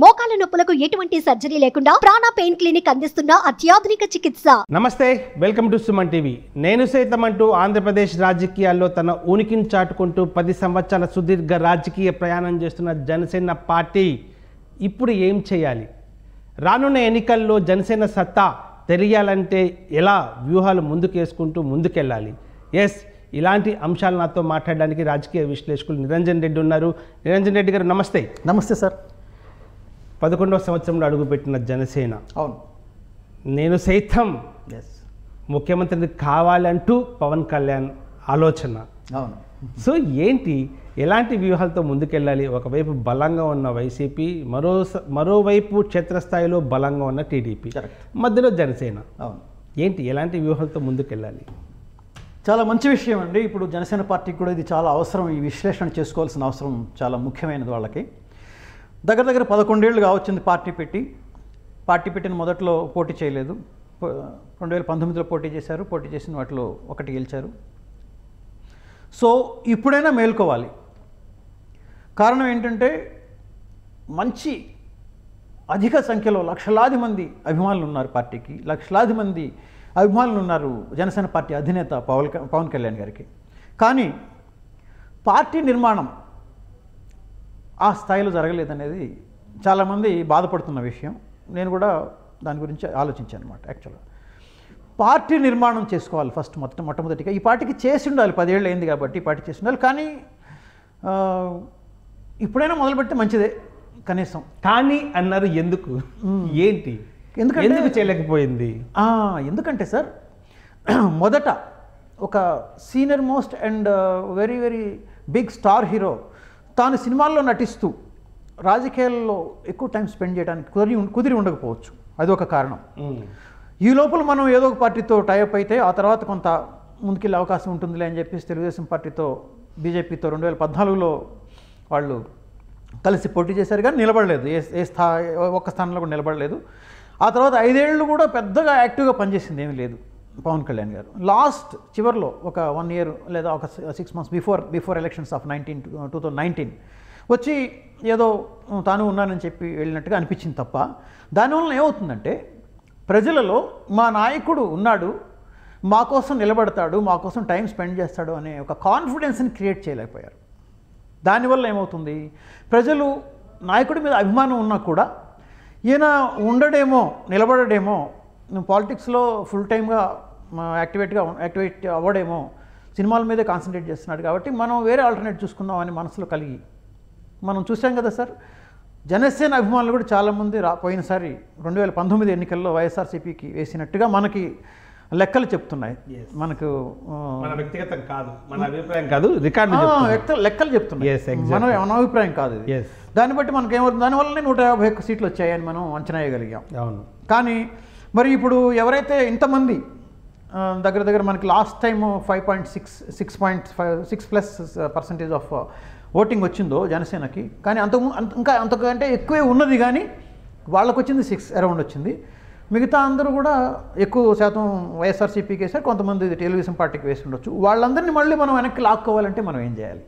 మోకాల నొప్పులకు ఎటువంటి సర్జరీ లేకుండా ప్రాణ పెయిన్ క్లినిక్ అందిస్తున్న అత్యాధునిక చికిత్స నమస్తే వెల్కమ్ టు సుమన్ టీవీ నేను సైతం అంటూ ఆంధ్రప్రదేశ్ రాజకీయాల్లో తన ఉనికిని చాటుకుంటూ పది సంవత్సరాల సుదీర్ఘ రాజకీయ ప్రయాణం చేస్తున్న జనసేన పార్టీ ఇప్పుడు ఏం చేయాలి రానున్న ఎన్నికల్లో జనసేన సత్తా తెలియాలంటే ఎలా వ్యూహాలు ముందుకేసుకుంటూ ముందుకెళ్ళాలి ఎస్ ఇలాంటి అంశాలు నాతో మాట్లాడడానికి రాజకీయ విశ్లేషకులు నిరంజన్ రెడ్డి ఉన్నారు నిరంజన్ రెడ్డి గారు నమస్తే నమస్తే సార్ పదకొండవ సంవత్సరంలో అడుగుపెట్టిన జనసేన అవును నేను సైతం ఎస్ ముఖ్యమంత్రిని కావాలంటూ పవన్ కళ్యాణ్ ఆలోచన అవును సో ఏంటి ఎలాంటి వ్యూహాలతో ముందుకెళ్ళాలి ఒకవైపు బలంగా ఉన్న వైసీపీ మరో మరోవైపు క్షేత్రస్థాయిలో బలంగా ఉన్న టీడీపీ మధ్యలో జనసేన అవును ఏంటి ఎలాంటి వ్యూహాలతో ముందుకెళ్ళాలి చాలా మంచి విషయం అండి ఇప్పుడు జనసేన పార్టీకి కూడా ఇది చాలా అవసరం ఈ విశ్లేషణ చేసుకోవాల్సిన అవసరం చాలా ముఖ్యమైనది వాళ్ళకి దగ్గర దగ్గర పదకొండేళ్ళు కావచ్చింది పార్టీ పెట్టి పార్టీ పెట్టిన మొదట్లో పోటీ చేయలేదు రెండు వేల పంతొమ్మిదిలో పోటీ చేశారు పోటీ చేసిన వాటిలో ఒకటి గెలిచారు సో ఇప్పుడైనా మేల్కోవాలి కారణం ఏంటంటే మంచి అధిక సంఖ్యలో లక్షలాది మంది అభిమానులు ఉన్నారు పార్టీకి లక్షలాది మంది అభిమానులు ఉన్నారు జనసేన పార్టీ అధినేత పవన్ పవన్ కళ్యాణ్ గారికి కానీ పార్టీ నిర్మాణం ఆ స్థాయిలో జరగలేదనేది చాలామంది బాధపడుతున్న విషయం నేను కూడా దాని గురించి ఆలోచించాను అనమాట యాక్చువల్గా పార్టీ నిర్మాణం చేసుకోవాలి ఫస్ట్ మొత్తం మొట్టమొదటిగా ఈ పార్టీకి చేసి ఉండాలి పదేళ్ళు అయింది కాబట్టి పార్టీ చేసి ఉండాలి కానీ ఇప్పుడైనా మొదలుపెడితే మంచిదే కనీసం కానీ అన్నారు ఎందుకు ఏంటి ఎందుకంటే ఎందుకు చేయలేకపోయింది ఎందుకంటే సార్ మొదట ఒక senior most and very very big star hero తాను సినిమాల్లో నటిస్తూ రాజకీయాల్లో ఎక్కువ టైం స్పెండ్ చేయడానికి కుదిరి కుదిరి ఉండకపోవచ్చు అది ఒక కారణం ఈ లోపల మనం ఏదో ఒక పార్టీతో టైప్ అయితే ఆ తర్వాత కొంత ముందుకెళ్ళే అవకాశం ఉంటుందిలే అని చెప్పేసి తెలుగుదేశం పార్టీతో బీజేపీతో రెండు వేల పద్నాలుగులో వాళ్ళు కలిసి పోటీ చేశారు కానీ నిలబడలేదు ఏ ఏ స్థా ఒక్క స్థానంలో కూడా నిలబడలేదు ఆ తర్వాత ఐదేళ్ళు కూడా పెద్దగా యాక్టివ్గా పనిచేసింది ఏమీ లేదు పవన్ కళ్యాణ్ గారు లాస్ట్ చివరిలో ఒక వన్ ఇయర్ లేదా ఒక six months before before elections of nineteen two thousand nineteen వచ్చి ఏదో తాను ఉన్నానని చెప్పి వెళ్ళినట్టుగా అనిపించింది తప్ప దానివల్ల ఏమవుతుందంటే ప్రజలలో మా నాయకుడు ఉన్నాడు మా కోసం నిలబడతాడు మా కోసం టైం స్పెండ్ చేస్తాడు అనే ఒక కాన్ఫిడెన్స్ని క్రియేట్ చేయలేకపోయారు దానివల్ల ఏమవుతుంది ప్రజలు నాయకుడి మీద అభిమానం ఉన్నా కూడా ఈయన ఉండడేమో నిలబడడేమో పాలిటిక్స్లో ఫుల్ టైమ్గా యాక్టివేట్గా యాక్టివేట్ అవ్వడేమో సినిమాల మీదే కాన్సన్ట్రేట్ చేస్తున్నాడు కాబట్టి మనం వేరే ఆల్టర్నేట్ చూసుకుందాం అని మనసులో కలిగి మనం చూసాం కదా సార్ జనసేన అభిమానులు కూడా చాలామంది రా పోయినసారి రెండు వేల పంతొమ్మిది ఎన్నికల్లో వైఎస్ఆర్సీపీకి వేసినట్టుగా మనకి లెక్కలు చెప్తున్నాయి మనకు వ్యక్తిగతం కాదు మన అభిప్రాయం కాదు రికార్డు లెక్కలు చెప్తున్నాయి మన అభిప్రాయం కాదు దాన్ని బట్టి మనకి ఏమవుతుంది దానివల్లనే నూట యాభై ఒక్క సీట్లు వచ్చాయని మనం అంచనా వేయగలిగాం అవును కానీ మరి ఇప్పుడు ఎవరైతే ఇంతమంది దగ్గర దగ్గర మనకి last time five point six six point five six plus percentage of voting వచ్చిందో జనసేనకి కానీ అంత ఇంకా అంతకంటే ఎక్కువే ఉన్నది కానీ వాళ్ళకు వచ్చింది సిక్స్ అరౌండ్ వచ్చింది మిగతా అందరూ కూడా ఎక్కువ శాతం వైఎస్ఆర్సీపీకి వేసారు కొంతమంది తెలుగుదేశం పార్టీకి వేసి ఉండొచ్చు వాళ్ళందరినీ మళ్ళీ మనం వెనక్కి లాక్కోవాలంటే మనం ఏం చేయాలి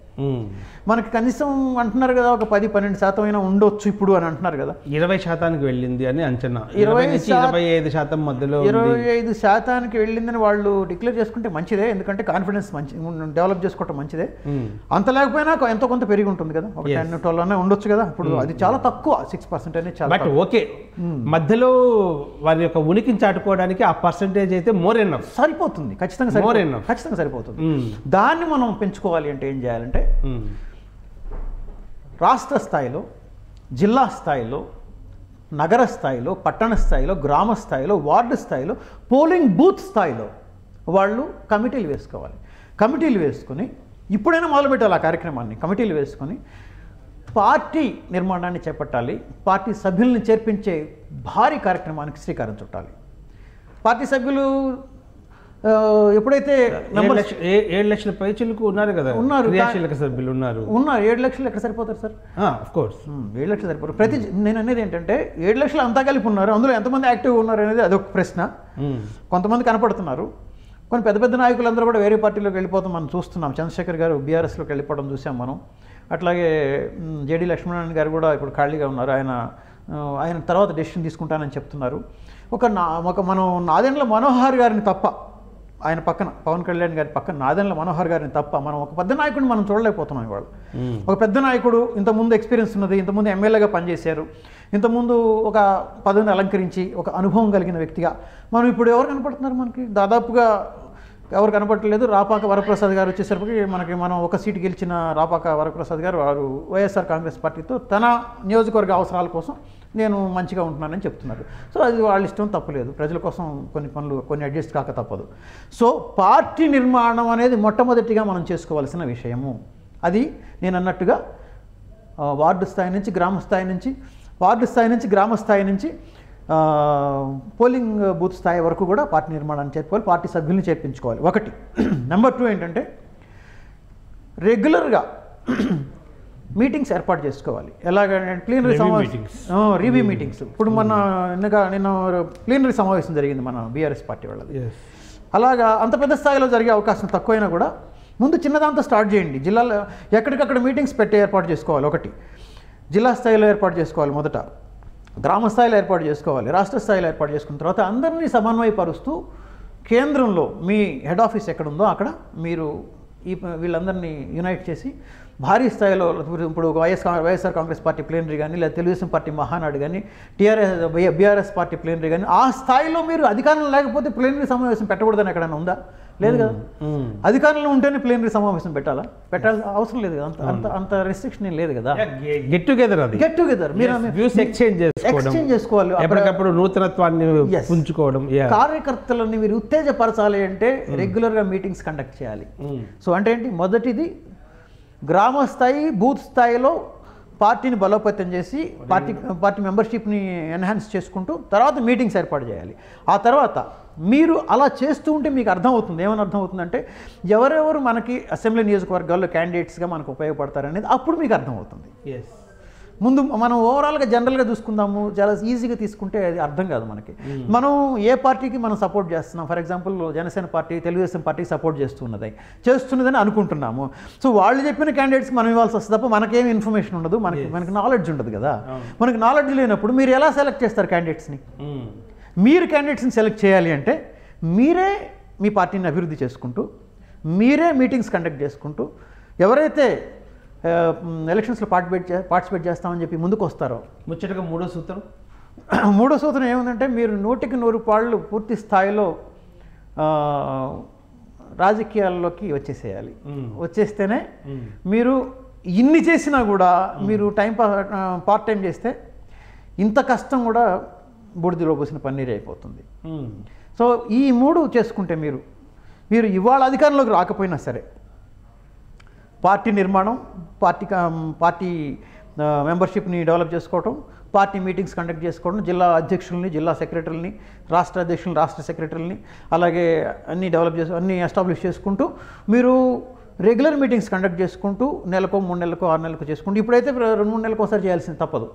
మనకి కనీసం అంటున్నారు కదా ఒక పది పన్నెండు శాతం అయినా ఉండొచ్చు ఇప్పుడు అని అంటున్నారు కదా ఇరవై శాతానికి వెళ్ళింది అని అంచనా ఇరవై ఇరవై ఐదు శాతం మధ్యలో ఇరవై ఐదు శాతానికి వెళ్ళిందని వాళ్ళు డిక్లేర్ చేసుకుంటే మంచిదే ఎందుకంటే కాన్ఫిడెన్స్ మంచి డెవలప్ చేసుకోవటం మంచిదే అంత లేకపోయినా ఎంతో కొంత పెరిగి ఉంటుంది కదా ఒక టెన్ ట్వెల్వ్ అనే ఉండొచ్చు కదా ఇప్పుడు అది చాలా తక్కువ సిక్స్ పర్సెంట్ అనేది చాలా ఓకే మధ్యలో వారి యొక్క ఉనికిని చాటుకోవడానికి ఆ పర్సంటేజ్ అయితే మోర్ ఎన్నఫ్ సరిపోతుంది ఖచ్చితంగా మోర్ ఎన్నఫ్ ఖచ్చితంగా సరిపోతుంది hmm. దాన్ని మనం పెంచుకోవాలి అంటే ఏం చేయాలంటే hmm. రాష్ట్ర స్థాయిలో జిల్లా స్థాయిలో నగర స్థాయిలో పట్టణ స్థాయిలో గ్రామ స్థాయిలో వార్డు స్థాయిలో పోలింగ్ బూత్ స్థాయిలో వాళ్ళు కమిటీలు వేసుకోవాలి కమిటీలు వేసుకొని ఇప్పుడైనా మొదలుపెట్టాలి ఆ కార్యక్రమాన్ని కమిటీలు వేసుకొని పార్టీ నిర్మాణాన్ని చేపట్టాలి పార్టీ సభ్యులను చేర్పించే భారీ కార్యక్రమానికి శ్రీకారం చుట్టాలి పార్టీ సభ్యులు ఎప్పుడైతే ఏడు లక్షల పైచలకు ఉన్నారు కదా ఉన్నారు సభ్యులు ఉన్నారు ఉన్నారు ఏడు లక్షలు ఎక్కడ సరిపోతారు సార్ కోర్స్ ఏడు లక్షలు సరిపోతారు ప్రతి నేను అనేది ఏంటంటే ఏడు లక్షలు అంతా కలిపి ఉన్నారు అందులో ఎంతమంది యాక్టివ్ ఉన్నారు అనేది అదొక ప్రశ్న కొంతమంది కనపడుతున్నారు కొన్ని పెద్ద పెద్ద నాయకులందరూ కూడా వేరే పార్టీలోకి వెళ్ళిపోతాం మనం చూస్తున్నాం చంద్రశేఖర్ గారు బీఆర్ఎస్లోకి వెళ్ళిపోవడం చూసాం మనం అట్లాగే జేడి లక్ష్మణారాయణ గారు కూడా ఇప్పుడు ఖాళీగా ఉన్నారు ఆయన ఆయన తర్వాత డెసిషన్ తీసుకుంటానని చెప్తున్నారు ఒక నా ఒక మనం నాదెండ్ల మనోహర్ గారిని తప్ప ఆయన పక్కన పవన్ కళ్యాణ్ గారి పక్కన నాదెండ్ల మనోహర్ గారిని తప్ప మనం ఒక పెద్ద నాయకుడిని మనం చూడలేకపోతున్నాం ఇవాళ ఒక పెద్ద నాయకుడు ఇంతకుముందు ఎక్స్పీరియన్స్ ఉన్నది ఇంతకుముందు ఎమ్మెల్యేగా పనిచేశారు ఇంతకుముందు ఒక పదవిని అలంకరించి ఒక అనుభవం కలిగిన వ్యక్తిగా మనం ఇప్పుడు ఎవరు కనపడుతున్నారు మనకి దాదాపుగా ఎవరు కనపట్టలేదు రాపాక వరప్రసాద్ గారు వచ్చేసరికి మనకి మనం ఒక సీట్ గెలిచిన రాపాక వరప్రసాద్ గారు వారు వైఎస్ఆర్ కాంగ్రెస్ పార్టీతో తన నియోజకవర్గ అవసరాల కోసం నేను మంచిగా ఉంటున్నానని చెప్తున్నారు సో అది వాళ్ళ ఇష్టం తప్పలేదు ప్రజల కోసం కొన్ని పనులు కొన్ని అడ్జస్ట్ కాక తప్పదు సో పార్టీ నిర్మాణం అనేది మొట్టమొదటిగా మనం చేసుకోవాల్సిన విషయము అది నేను అన్నట్టుగా వార్డు స్థాయి నుంచి గ్రామ స్థాయి నుంచి వార్డు స్థాయి నుంచి గ్రామ స్థాయి నుంచి పోలింగ్ బూత్ స్థాయి వరకు కూడా పార్టీ నిర్మాణాన్ని చేర్చుకోవాలి పార్టీ సభ్యుల్ని చేర్పించుకోవాలి ఒకటి నెంబర్ టూ ఏంటంటే రెగ్యులర్గా మీటింగ్స్ ఏర్పాటు చేసుకోవాలి ఎలాగంటే ప్లీనరీ సమావేశం రివ్యూ మీటింగ్స్ ఇప్పుడు మన mm-hmm. నిన్నగా నిన్న ప్లీనరీ సమావేశం జరిగింది మన బీఆర్ఎస్ పార్టీ వాళ్ళది అలాగా అంత పెద్ద స్థాయిలో జరిగే అవకాశం తక్కువైనా కూడా ముందు చిన్నదాంతో స్టార్ట్ చేయండి జిల్లాలో ఎక్కడికక్కడ మీటింగ్స్ పెట్టి ఏర్పాటు చేసుకోవాలి ఒకటి జిల్లా స్థాయిలో ఏర్పాటు చేసుకోవాలి మొదట గ్రామ స్థాయిలో ఏర్పాటు చేసుకోవాలి రాష్ట్ర స్థాయిలో ఏర్పాటు చేసుకున్న తర్వాత అందరినీ సమన్వయపరుస్తూ కేంద్రంలో మీ హెడ్ ఆఫీస్ ఎక్కడుందో అక్కడ మీరు ఈ వీళ్ళందరినీ యునైట్ చేసి భారీ స్థాయిలో ఇప్పుడు వైఎస్ వైఎస్ఆర్ కాంగ్రెస్ పార్టీ ప్లేనరీ కానీ లేదా తెలుగుదేశం పార్టీ మహానాడు కానీ టీఆర్ఎస్ బీఆర్ఎస్ పార్టీ ప్లేనరీ కానీ ఆ స్థాయిలో మీరు అధికారం లేకపోతే ప్లేనరీ సమావేశం పెట్టకూడదని ఎక్కడైనా ఉందా లేదు కదా అధికారంలో ఉంటేనే ప్లేనరీ సమావేశం పెట్టాలా పెట్టాల్సిన అవసరం లేదు కదా అంత అంత అంత రెస్ట్రిక్షన్ ఏం లేదు కదా గెట్ టుగెదర్ అది గెట్ టుగెదర్ మీరు ఎక్స్చేంజ్ ఎక్స్చేంజ్ చేసుకోవాలి ఎప్పటికప్పుడు నూతనత్వాన్ని ఉంచుకోవడం కార్యకర్తలని మీరు ఉత్తేజపరచాలి అంటే రెగ్యులర్గా మీటింగ్స్ కండక్ట్ చేయాలి సో అంటే ఏంటి మొదటిది గ్రామ స్థాయి బూత్ స్థాయిలో పార్టీని బలోపేతం చేసి పార్టీ పార్టీ మెంబర్షిప్ని ఎన్హాన్స్ చేసుకుంటూ తర్వాత మీటింగ్స్ ఏర్పాటు చేయాలి ఆ తర్వాత మీరు అలా చేస్తూ ఉంటే మీకు అర్థమవుతుంది ఏమని అర్థమవుతుందంటే ఎవరెవరు మనకి అసెంబ్లీ నియోజకవర్గాల్లో క్యాండిడేట్స్గా మనకు ఉపయోగపడతారనేది అప్పుడు మీకు అర్థమవుతుంది ఎస్ ముందు మనం ఓవరాల్గా జనరల్గా చూసుకుందాము చాలా ఈజీగా తీసుకుంటే అది అర్థం కాదు మనకి hmm. మనం ఏ పార్టీకి మనం సపోర్ట్ చేస్తున్నాం for example Janasena party Telugu Desam party support చేస్తున్నది చేస్తున్నదని అనుకుంటున్నాము సో వాళ్ళు చెప్పిన క్యాండిడేట్స్కి మనం ఇవ్వాల్సి వస్తుంది తప్ప మనకేం ఇన్ఫర్మేషన్ ఉండదు మనకి మనకి నాలెడ్జ్ ఉండదు కదా మనకి నాలెడ్జ్ లేనప్పుడు మీరు ఎలా సెలెక్ట్ చేస్తారు క్యాండిడేట్స్ని hmm. మీరు క్యాండిడేట్స్ని సెలెక్ట్ చేయాలి అంటే మీరే మీ పార్టీని అభివృద్ధి చేసుకుంటూ మీరే మీటింగ్స్ కండక్ట్ చేసుకుంటూ ఎవరైతే ఎలక్షన్స్లో పార్టిపేట్ పార్టిసిపేట్ చేస్తామని చెప్పి ముందుకు వస్తారు ముచ్చటగా మూడో సూత్రం మూడో సూత్రం ఏముందంటే మీరు నూటికి నూరు పాళ్ళు పూర్తి స్థాయిలో రాజకీయాల్లోకి వచ్చేసేయాలి వచ్చేస్తేనే మీరు ఇన్ని చేసినా కూడా మీరు టైం పార్ట్ టైం చేస్తే ఇంత కష్టం కూడా బుడిదిలో పోసిన పన్నీరే అయిపోతుంది సో ఈ మూడు చేసుకుంటే మీరు మీరు ఇవాళ అధికారంలోకి రాకపోయినా సరే పార్టీ నిర్మాణం పార్టీ పార్టీ మెంబర్షిప్ని డెవలప్ చేసుకోవటం పార్టీ మీటింగ్స్ కండక్ట్ చేసుకోవడం జిల్లా అధ్యక్షుల్ని జిల్లా సెక్రటరీలని రాష్ట్ర అధ్యక్షులు రాష్ట్ర సెక్రటరీలని అలాగే అన్నీ డెవలప్ చేసు అన్నీ ఎస్టాబ్లిష్ చేసుకుంటూ మీరు రెగ్యులర్ మీటింగ్స్ కండక్ట్ చేసుకుంటూ నెలకో మూడు నెలలకు ఆరు నెలలకు చేసుకుంటూ ఇప్పుడైతే రెండు మూడు నెలలకు ఒకసారి చేయాల్సింది తప్పదు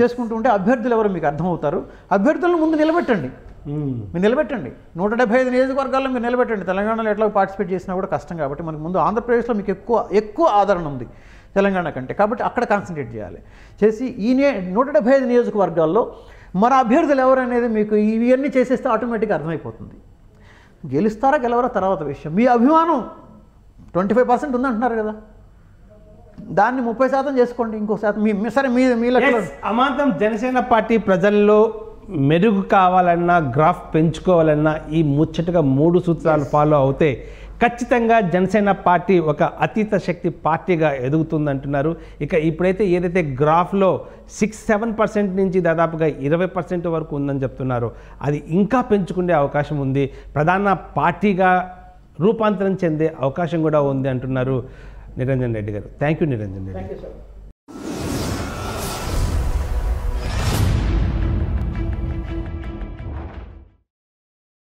చేసుకుంటూ ఉంటే అభ్యర్థులు ఎవరు మీకు అర్థమవుతారు అభ్యర్థులను ముందు నిలబెట్టండి hmm. మీరు నిలబెట్టండి నూట డెబ్బై ఐదు నియోజకవర్గాల్లో మీరు నిలబెట్టండి తెలంగాణలో ఎట్లా పార్టిసిపేట్ చేసినా కూడా కష్టం కాబట్టి మనకు ముందు ఆంధ్రప్రదేశ్లో మీకు ఎక్కువ ఎక్కువ ఆదరణ ఉంది తెలంగాణ కంటే కాబట్టి అక్కడ కాన్సన్ట్రేట్ చేయాలి చేసి ఈ నూట డెబ్బై ఐదు నియోజకవర్గాల్లో మన అభ్యర్థులు ఎవరనేది మీకు ఇవన్నీ చేసేస్తే ఆటోమేటిక్గా అర్థమైపోతుంది గెలుస్తారా గెలవరా తర్వాత విషయం మీ అభిమానం ట్వంటీ ఫైవ్ పర్సెంట్ ఉందంటున్నారు కదా దాన్ని ముప్పై శాతం చేసుకోండి ఇంకో శాతం మీ సరే మీ మీ అమాంతం జనసేన పార్టీ ప్రజల్లో మెరుగు కావాలన్నా గ్రాఫ్ పెంచుకోవాలన్నా ఈ ముచ్చటగా మూడు సూత్రాలు ఫాలో అవుతే ఖచ్చితంగా జనసేన పార్టీ ఒక అతీత శక్తి పార్టీగా ఎదుగుతుందంటున్నారు ఇక ఇప్పుడైతే ఏదైతే గ్రాఫ్లో సిక్స్ సెవెన్ పర్సెంట్ నుంచి దాదాపుగా ఇరవై పర్సెంట్ వరకు ఉందని చెప్తున్నారు అది ఇంకా పెంచుకునే అవకాశం ఉంది ప్రధాన పార్టీగా రూపాంతరం చెందే అవకాశం కూడా ఉంది అంటున్నారు నిరంజన్ రెడ్డి గారు థ్యాంక్ యూ నిరంజన్ రెడ్డి